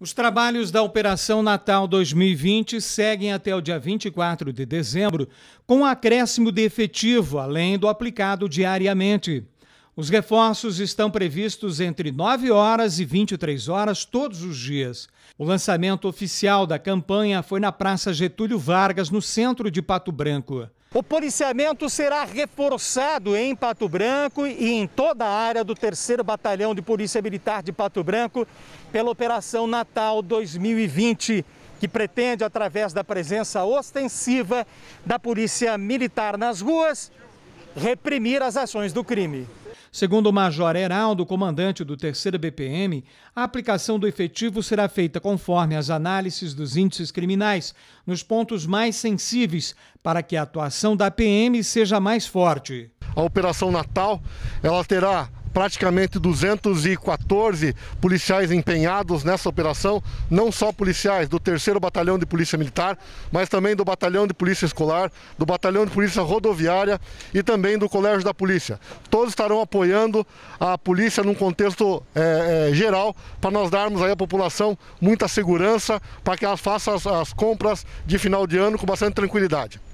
Os trabalhos da Operação Natal 2020 seguem até o dia 24 de dezembro, com um acréscimo de efetivo, além do aplicado diariamente. Os reforços estão previstos entre 9 horas e 23 horas todos os dias. O lançamento oficial da campanha foi na Praça Getúlio Vargas, no centro de Pato Branco. O policiamento será reforçado em Pato Branco e em toda a área do 3 Batalhão de Polícia Militar de Pato Branco pela Operação Natal 2020, que pretende, através da presença ostensiva da Polícia Militar nas ruas, reprimir as ações do crime. Segundo o Major Heraldo, comandante do 3 BPM, a aplicação do efetivo será feita conforme as análises dos índices criminais, nos pontos mais sensíveis, para que a atuação da PM seja mais forte. A Operação Natal, ela terá praticamente 214 policiais empenhados nessa operação, não só policiais do 3 Batalhão de Polícia Militar, mas também do Batalhão de Polícia Escolar, do Batalhão de Polícia Rodoviária e também do Colégio da Polícia. Todos estarão apoiando a polícia num contexto é, é, geral para nós darmos à população muita segurança para que ela faça as, as compras de final de ano com bastante tranquilidade.